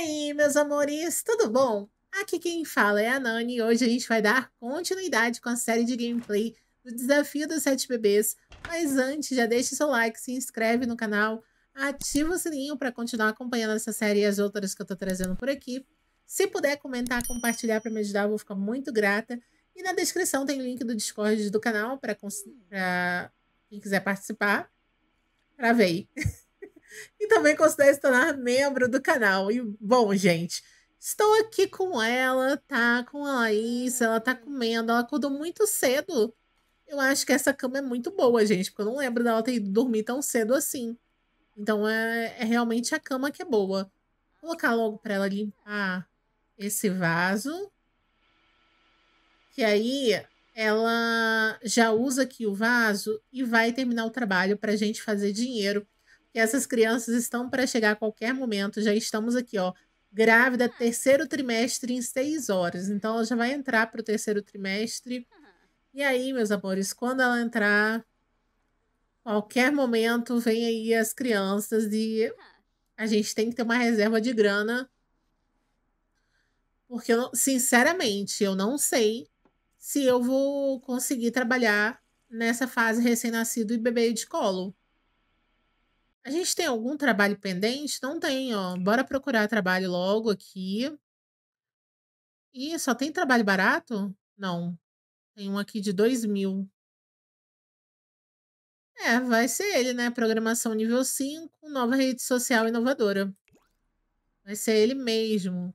aí, meus amores, tudo bom? Aqui quem fala é a Nani e hoje a gente vai dar continuidade com a série de gameplay do Desafio dos Sete Bebês. Mas antes, já deixa seu like, se inscreve no canal, ativa o sininho para continuar acompanhando essa série e as outras que eu estou trazendo por aqui. Se puder comentar, compartilhar para me ajudar, eu vou ficar muito grata. E na descrição tem o link do Discord do canal para quem quiser participar. Travei. e também considere se tornar membro do canal. E, bom, gente, estou aqui com ela, tá? Com a Laís, ela tá comendo, ela acordou muito cedo. Eu acho que essa cama é muito boa, gente, porque eu não lembro dela ter ido dormir tão cedo assim. Então é, é realmente a cama que é boa. Vou colocar logo para ela limpar esse vaso. Que aí ela já usa aqui o vaso e vai terminar o trabalho para a gente fazer dinheiro que essas crianças estão para chegar a qualquer momento. Já estamos aqui, ó, grávida, ah. terceiro trimestre em seis horas. Então, ela já vai entrar para o terceiro trimestre. E aí, meus amores, quando ela entrar, qualquer momento vem aí as crianças e a gente tem que ter uma reserva de grana. Porque, eu, sinceramente, eu não sei se eu vou conseguir trabalhar nessa fase recém-nascido e bebê de colo. A gente tem algum trabalho pendente? Não tem, ó. Bora procurar trabalho logo aqui. Ih, só tem trabalho barato? Não. Tem um aqui de 2 mil. É, vai ser ele, né? Programação nível 5, nova rede social inovadora. Vai ser ele mesmo.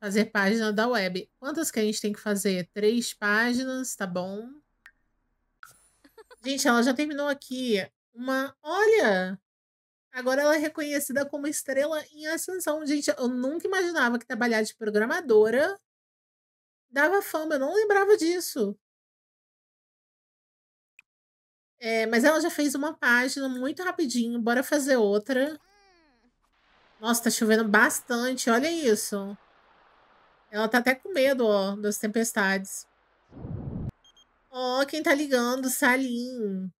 Fazer página da web. Quantas que a gente tem que fazer? Três páginas, tá bom. Gente, ela já terminou aqui uma. Olha! Agora ela é reconhecida como estrela em ascensão. Gente, eu nunca imaginava que trabalhar de programadora dava fama, eu não lembrava disso. É, mas ela já fez uma página muito rapidinho, bora fazer outra. Hum. Nossa, tá chovendo bastante, olha isso. Ela tá até com medo, ó, das tempestades. Ó, quem tá ligando, Salim.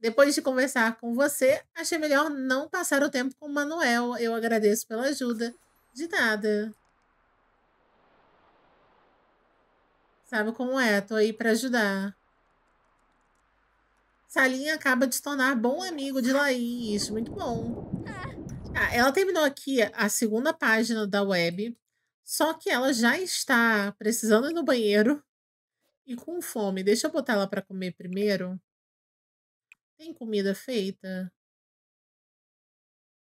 Depois de conversar com você, achei melhor não passar o tempo com o Manuel. Eu agradeço pela ajuda. De nada. Sabe como é? Tô aí para ajudar. Salinha acaba de se tornar bom amigo de Laís. Muito bom. Ah. ah, ela terminou aqui a segunda página da web, só que ela já está precisando ir no banheiro e com fome. Deixa eu botar ela para comer primeiro. Tem comida feita?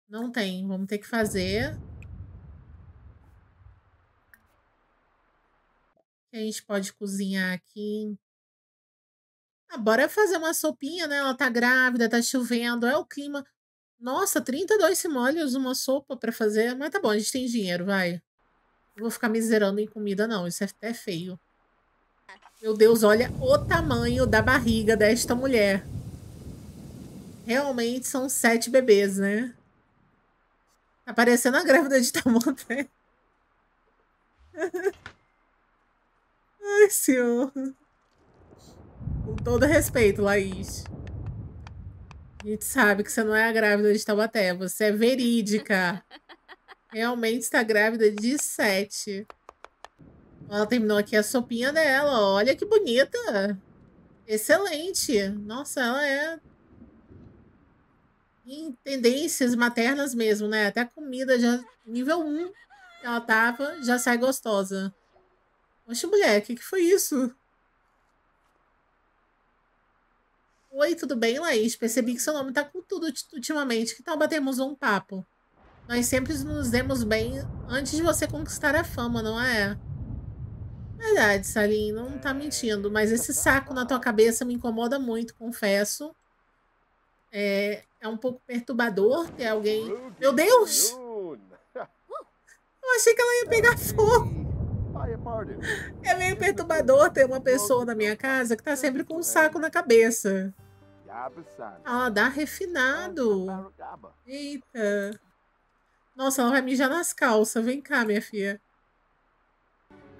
Não tem. Vamos ter que fazer. a gente pode cozinhar aqui? Ah, bora fazer uma sopinha, né? Ela tá grávida, tá chovendo, é o clima. Nossa, 32 simoleons uma sopa para fazer. Mas tá bom, a gente tem dinheiro, vai. Não vou ficar miserando em comida, não. Isso é até feio. Meu Deus, olha o tamanho da barriga desta mulher. Realmente são sete bebês, né? Aparecendo a grávida de Tamonte. Ai, senhor. Com todo respeito, Laís. A gente sabe que você não é a grávida de Taubaté, você é verídica. Realmente está grávida de sete. Ela terminou aqui a sopinha dela, olha que bonita. Excelente. Nossa, ela é em tendências maternas mesmo, né? Até a comida já nível 1 ela tava, já sai gostosa. Oxe, mulher, o que, que foi isso? Oi, tudo bem, Laís? Percebi que seu nome tá com tudo ultimamente. Que tal batermos um papo? Nós sempre nos demos bem antes de você conquistar a fama, não é? Verdade, Salim, não tá mentindo, mas esse saco na tua cabeça me incomoda muito, confesso. É, é um pouco perturbador ter alguém. Meu Deus! Eu achei que ela ia pegar fogo. É meio perturbador ter uma pessoa na minha casa que tá sempre com um saco na cabeça. Ah, dá refinado. Eita. Nossa, ela vai mijar nas calças. Vem cá, minha filha.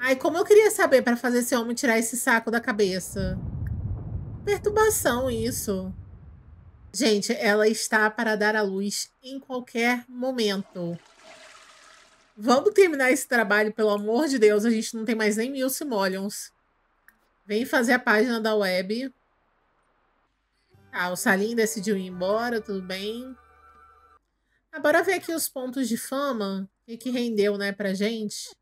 Ai, como eu queria saber para fazer esse homem tirar esse saco da cabeça. Perturbação isso. Gente, ela está para dar à luz em qualquer momento. Vamos terminar esse trabalho, pelo amor de Deus. A gente não tem mais nem mil simoleons. Vem fazer a página da web. Ah, o Salim decidiu ir embora, tudo bem. Agora ah, ver aqui os pontos de fama e que rendeu, né, pra gente.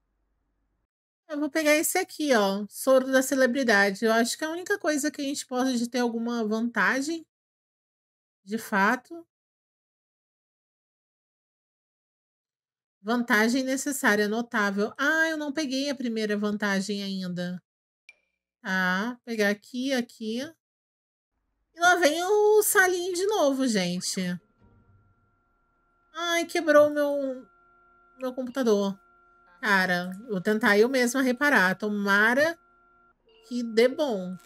Eu vou pegar esse aqui, ó. Soro da celebridade. Eu acho que é a única coisa que a gente pode ter alguma vantagem de fato, Vantagem necessária notável. Ah, eu não peguei a primeira vantagem ainda. Tá, pegar aqui, aqui. E lá vem o salinho de novo, gente. Ai, quebrou meu, meu computador. Cara, vou tentar eu mesma reparar. Tomara que dê bom.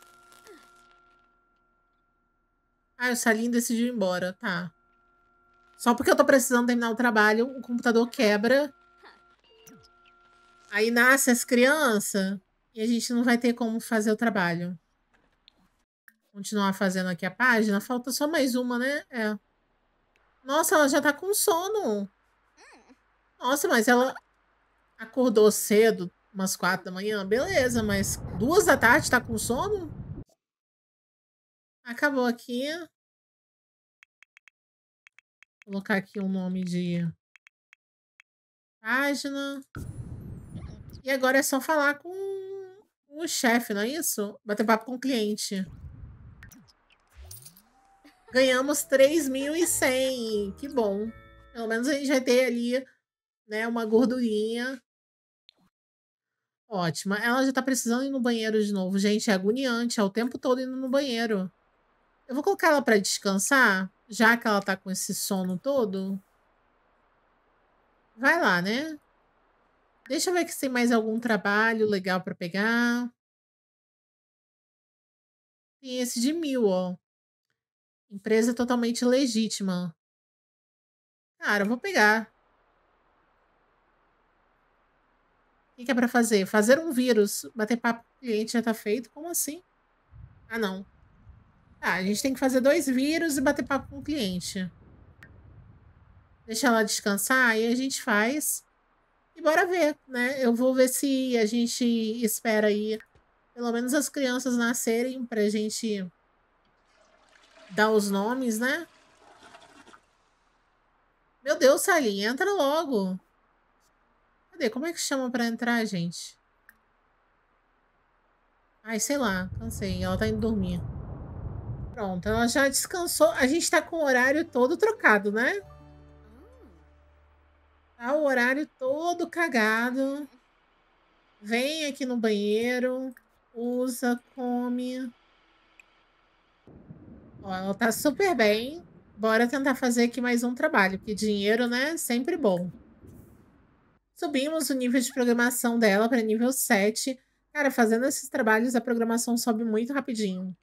Ah, o Salim decidiu ir embora, tá. Só porque eu tô precisando terminar o trabalho, o computador quebra. Aí nasce as crianças e a gente não vai ter como fazer o trabalho. Continuar fazendo aqui a página. Falta só mais uma, né? É. Nossa, ela já tá com sono. Nossa, mas ela acordou cedo, umas quatro da manhã. Beleza, mas duas da tarde tá com sono? Acabou aqui. Vou colocar aqui o um nome de página. E agora é só falar com o chefe, não é isso? Bater papo com o cliente. Ganhamos 3.100. Que bom. Pelo menos a gente vai ter ali né, uma gordurinha. Ótima. Ela já tá precisando ir no banheiro de novo. Gente, é agoniante. É o tempo todo indo no banheiro. Eu vou colocar ela para descansar, já que ela tá com esse sono todo. Vai lá, né? Deixa eu ver se tem mais algum trabalho legal para pegar. Tem esse de mil, ó. Empresa totalmente legítima. Cara, eu vou pegar. O que, que é para fazer? Fazer um vírus. Bater papo com o cliente já tá feito? Como assim? Ah, não. Ah, a gente tem que fazer dois vírus e bater papo com o cliente. Deixa ela descansar, aí a gente faz. E bora ver, né? Eu vou ver se a gente espera aí pelo menos as crianças nascerem pra gente dar os nomes, né? Meu Deus, Salim, entra logo. Cadê? Como é que chama pra entrar, gente? Ai, sei lá, cansei. Ela tá indo dormir. Pronto, ela já descansou. A gente tá com o horário todo trocado, né? Ah. Tá o horário todo cagado. Vem aqui no banheiro, usa, come. Ó, ela tá super bem. Bora tentar fazer aqui mais um trabalho, porque dinheiro, né, sempre bom. Subimos o nível de programação dela para nível 7. Cara, fazendo esses trabalhos, a programação sobe muito rapidinho.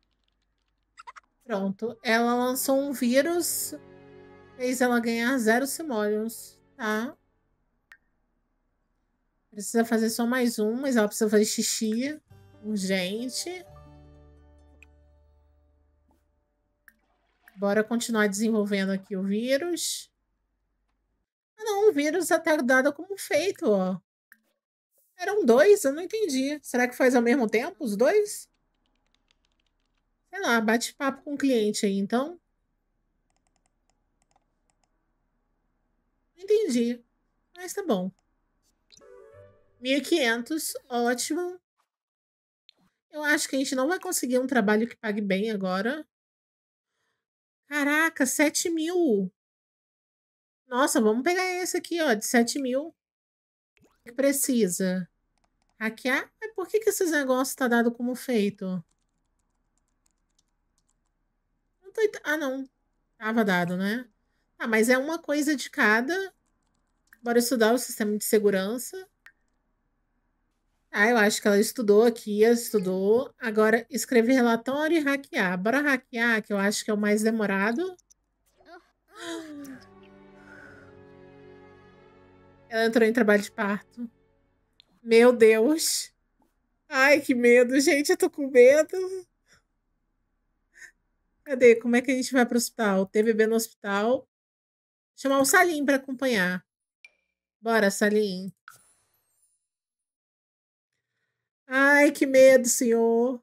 Pronto, ela lançou um vírus, fez ela ganhar zero simoleons, tá? Precisa fazer só mais um, mas ela precisa fazer xixi urgente. Bora continuar desenvolvendo aqui o vírus. Ah, não, o vírus até dado como feito, ó. Eram dois, eu não entendi. Será que faz ao mesmo tempo os dois? Sei lá, bate papo com o cliente aí, então. Entendi. Mas tá bom. 1.500, ótimo. Eu acho que a gente não vai conseguir um trabalho que pague bem agora. Caraca, 7 mil. Nossa, vamos pegar esse aqui, ó, de 7 mil. O que precisa? Hackear? Mas por que, que esses negócios tá dado como feito? Ah, não. Tava dado, né? Ah, mas é uma coisa de cada. Bora estudar o sistema de segurança. Ah, eu acho que ela estudou aqui, estudou. Agora, escrever relatório e hackear. Bora hackear, que eu acho que é o mais demorado. Ela entrou em trabalho de parto. Meu Deus. Ai, que medo, gente. Eu tô com medo. Cadê? Como é que a gente vai pro hospital? Ter bebê no hospital. Chamar o Salim para acompanhar. Bora, Salim. Ai, que medo, senhor.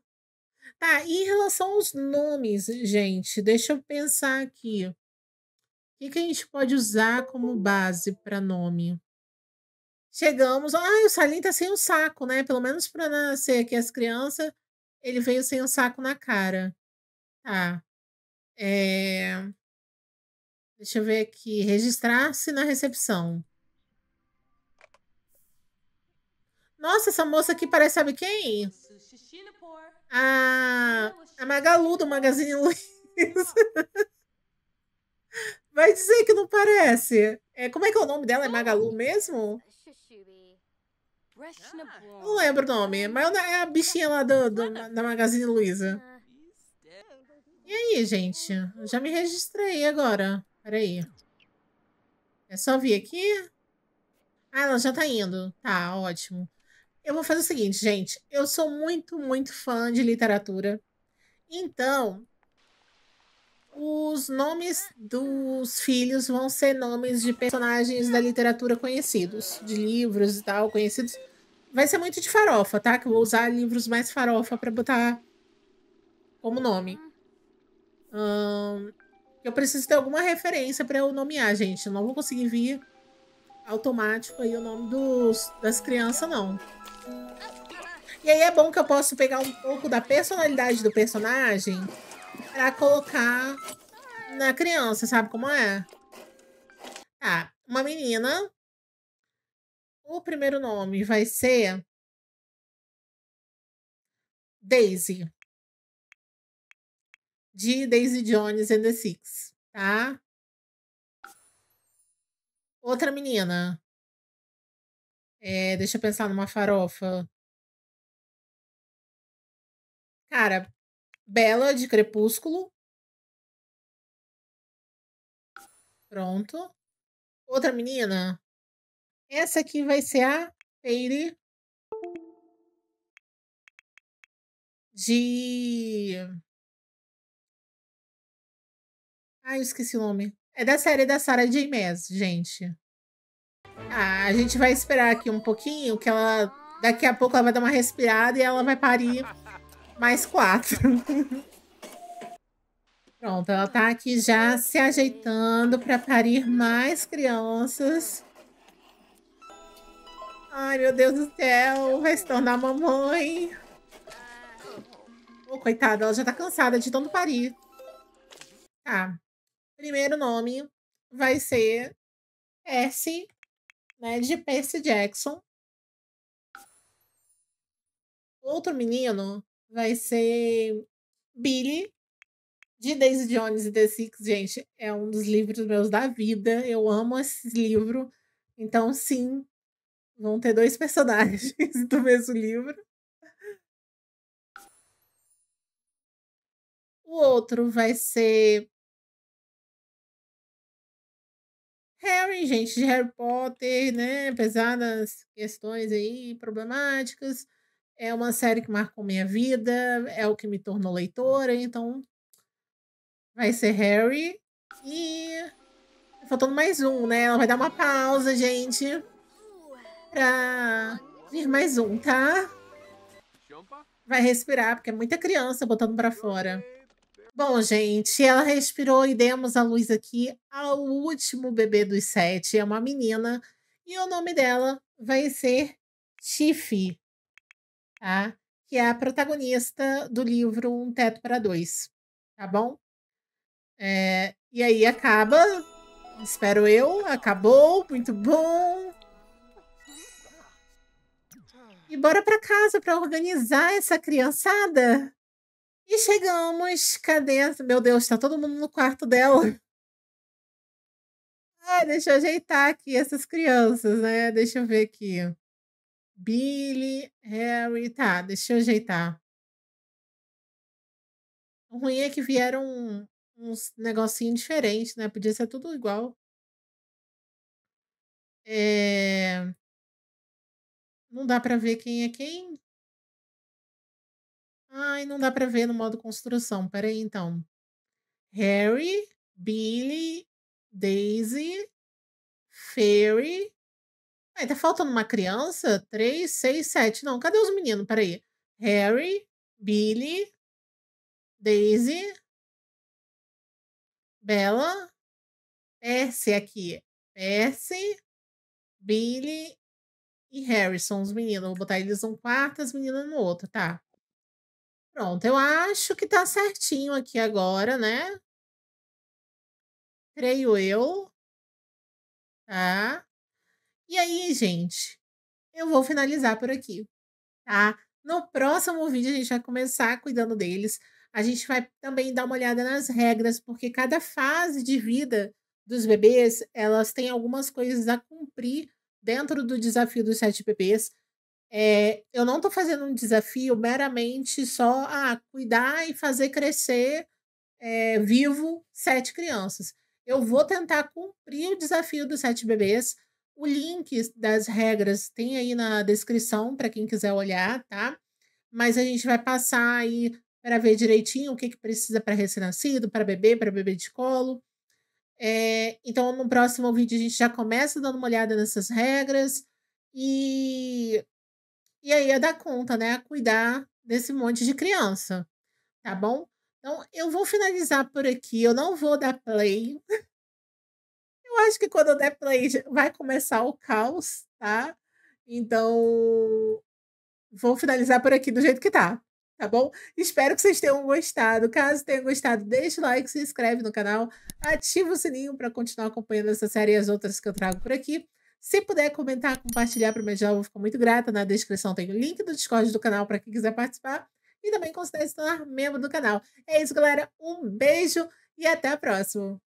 Tá, e em relação aos nomes, gente, deixa eu pensar aqui. O que, que a gente pode usar como base para nome? Chegamos. Ai, o Salim tá sem o saco, né? Pelo menos para nascer aqui as crianças, ele veio sem o saco na cara. Tá. É... Deixa eu ver aqui. Registrar-se na recepção. Nossa, essa moça aqui parece, sabe quem? A, a Magalu do Magazine Luiza. Vai dizer que não parece. É, como é que é o nome dela? É Magalu mesmo? Não lembro o nome, mas é a bichinha lá do, do da Magazine Luiza aí, gente? Eu já me registrei agora. Peraí. É só vir aqui? Ah, ela já tá indo. Tá, ótimo. Eu vou fazer o seguinte, gente. Eu sou muito, muito fã de literatura. Então, os nomes dos filhos vão ser nomes de personagens da literatura conhecidos, de livros e tal, conhecidos. Vai ser muito de farofa, tá? Que eu vou usar livros mais farofa para botar como nome. Hum, eu preciso ter alguma referência para eu nomear, gente. Eu não vou conseguir vir automático aí o nome dos, das crianças, não. E aí é bom que eu posso pegar um pouco da personalidade do personagem para colocar na criança, sabe como é? Tá, uma menina. O primeiro nome vai ser Daisy de Daisy Jones and the Six, tá? Outra menina. É, deixa eu pensar numa farofa. Cara, Bela de Crepúsculo. Pronto. Outra menina. Essa aqui vai ser a Peire de Ai, eu esqueci o nome. É da série da Sarah J. Maas, gente. Ah, a gente vai esperar aqui um pouquinho, que ela... Daqui a pouco ela vai dar uma respirada e ela vai parir mais quatro. Pronto, ela tá aqui já se ajeitando para parir mais crianças. Ai, meu Deus do céu, vai se tornar mamãe. Ô, oh, coitada, ela já tá cansada de tanto parir. Tá, Primeiro nome vai ser S, né, de Percy Jackson. Outro menino vai ser Billy, de Daisy Jones e The Six. Gente, é um dos livros meus da vida. Eu amo esse livro. Então, sim, vão ter dois personagens do mesmo livro. O outro vai ser Harry, gente, de Harry Potter, né? Apesar das questões aí problemáticas, é uma série que marcou minha vida, é o que me tornou leitora, então vai ser Harry. E faltando mais um, né? Ela vai dar uma pausa, gente, pra vir mais um, tá? Vai respirar, porque é muita criança botando para fora. Bom, gente, ela respirou e demos à luz aqui ao último bebê dos sete. É uma menina e o nome dela vai ser Tiffy, tá? Que é a protagonista do livro Um Teto para Dois, tá bom? É, e aí acaba, espero eu, acabou, muito bom. E bora para casa para organizar essa criançada. E chegamos, cadê? Meu Deus, tá todo mundo no quarto dela. Ah, deixa eu ajeitar aqui essas crianças, né? Deixa eu ver aqui. Billy, Harry, tá, deixa eu ajeitar. O ruim é que vieram uns negocinho diferente, né? Podia ser tudo igual. É... Não dá para ver quem é quem. Ai, não dá para ver no modo construção. Peraí, então. Harry, Billy, Daisy, Fairy. ai tá faltando uma criança? Três, seis, sete. Não, cadê os meninos? Peraí. Harry, Billy, Daisy, Bella, Percy aqui. Percy, Billy e Harry são os meninos. Vou botar eles um quarto, as meninas no outro, tá? Pronto, eu acho que tá certinho aqui agora, né? Creio eu. Tá? E aí, gente, eu vou finalizar por aqui, tá? No próximo vídeo, a gente vai começar cuidando deles. A gente vai também dar uma olhada nas regras, porque cada fase de vida dos bebês, elas têm algumas coisas a cumprir dentro do desafio dos sete bebês. É, eu não estou fazendo um desafio meramente só a ah, cuidar e fazer crescer é, vivo sete crianças. Eu vou tentar cumprir o desafio dos sete bebês. O link das regras tem aí na descrição para quem quiser olhar, tá? Mas a gente vai passar aí para ver direitinho o que, que precisa para recém-nascido, para bebê, para bebê de colo. É, então, no próximo vídeo, a gente já começa dando uma olhada nessas regras. E e aí é dar conta, né? Cuidar desse monte de criança, tá bom? Então, eu vou finalizar por aqui. Eu não vou dar play. Eu acho que quando eu der play vai começar o caos, tá? Então, vou finalizar por aqui do jeito que tá, tá bom? Espero que vocês tenham gostado. Caso tenham gostado, deixe o like, se inscreve no canal, ativa o sininho para continuar acompanhando essa série e as outras que eu trago por aqui. Se puder comentar, compartilhar para o já, eu vou ficar muito grata. Na descrição tem o link do Discord do canal para quem quiser participar. E também considere se tornar membro do canal. É isso, galera. Um beijo e até a próxima.